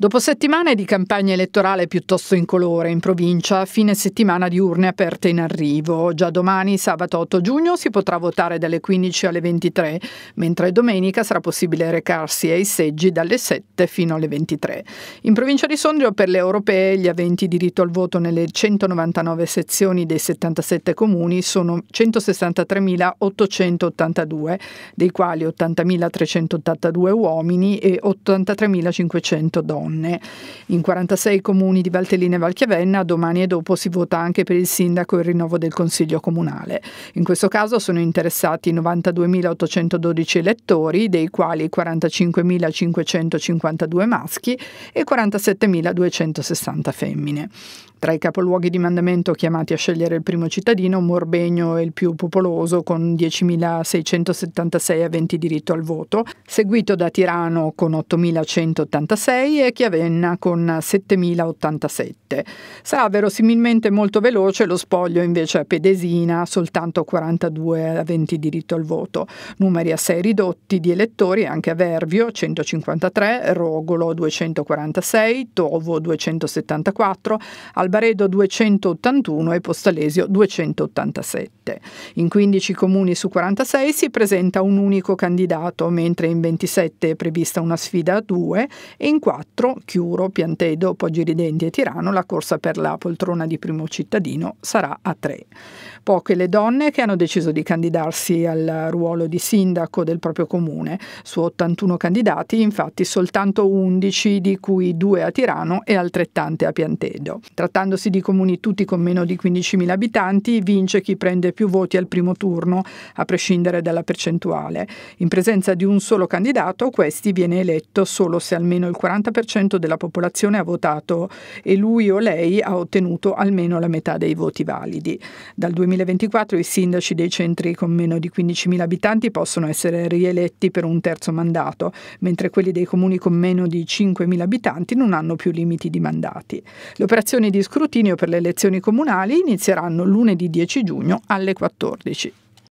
Dopo settimane di campagna elettorale piuttosto incolore in provincia, fine settimana di urne aperte in arrivo. Già domani, sabato 8 giugno, si potrà votare dalle 15 alle 23, mentre domenica sarà possibile recarsi ai seggi dalle 7 fino alle 23. In provincia di Sondrio per le europee gli aventi diritto al voto nelle 199 sezioni dei 77 comuni sono 163.882, dei quali 80.382 uomini e 83.500 donne donne. In 46 comuni di Valtellina e Valchiavenna domani e dopo si vota anche per il sindaco e il rinnovo del Consiglio comunale. In questo caso sono interessati 92.812 elettori, dei quali 45.552 maschi e 47.260 femmine. Tra i capoluoghi di mandamento chiamati a scegliere il primo cittadino, Morbegno è il più popoloso con 10.676 aventi diritto al voto, seguito da Tirano con 8.186 e Chiavenna con 7087. Sarà verosimilmente molto veloce lo spoglio invece a Pedesina, soltanto 42 aventi diritto al voto, numeri assai ridotti di elettori anche a Vervio 153, Rogolo 246, Tovo 274, Albaredo 281 e Postalesio 287. In 15 comuni su 46 si presenta un unico candidato, mentre in 27 è prevista una sfida a due e in 4 Castro, Chiuro, Piantedo, Poggi Ridenti e Tirano la corsa per la poltrona di primo cittadino sarà a tre. Poche le donne che hanno deciso di candidarsi al ruolo di sindaco del proprio comune. Su 81 candidati, infatti, soltanto 11, di cui due a Tirano e altrettante a Piantedo. Trattandosi di comuni tutti con meno di 15.000 abitanti, vince chi prende più voti al primo turno, a prescindere dalla percentuale. In presenza di un solo candidato, questi viene eletto solo se almeno il 40% 40% della popolazione ha votato e lui o lei ha ottenuto almeno la metà dei voti validi. Dal 2024 i sindaci dei centri con meno di 15.000 abitanti possono essere rieletti per un terzo mandato, mentre quelli dei comuni con meno di 5.000 abitanti non hanno più limiti di mandati. Le operazioni di scrutinio per le elezioni comunali inizieranno lunedì 10 giugno alle 14.